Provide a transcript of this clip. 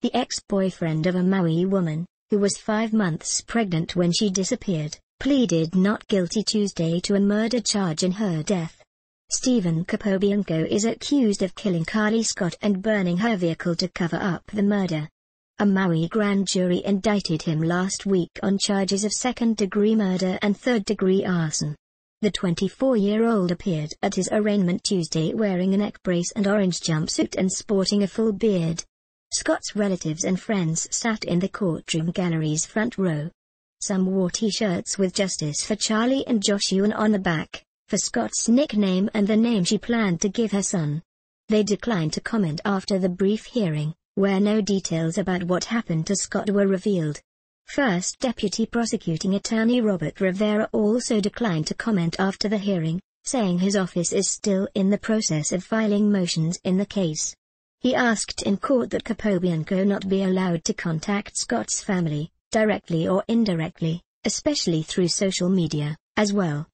the ex-boyfriend of a Maui woman, who was five months pregnant when she disappeared, pleaded not guilty Tuesday to a murder charge in her death. Stephen Capobianco is accused of killing Carly Scott and burning her vehicle to cover up the murder. A Maui grand jury indicted him last week on charges of second-degree murder and third-degree arson. The 24-year-old appeared at his arraignment Tuesday wearing a neck brace and orange jumpsuit and sporting a full beard. Scott's relatives and friends sat in the courtroom gallery's front row. Some wore t-shirts with Justice for Charlie and Josh Ewan on the back, for Scott's nickname and the name she planned to give her son. They declined to comment after the brief hearing, where no details about what happened to Scott were revealed. First Deputy Prosecuting Attorney Robert Rivera also declined to comment after the hearing, saying his office is still in the process of filing motions in the case. He asked in court that Kapobianko not be allowed to contact Scott's family, directly or indirectly, especially through social media, as well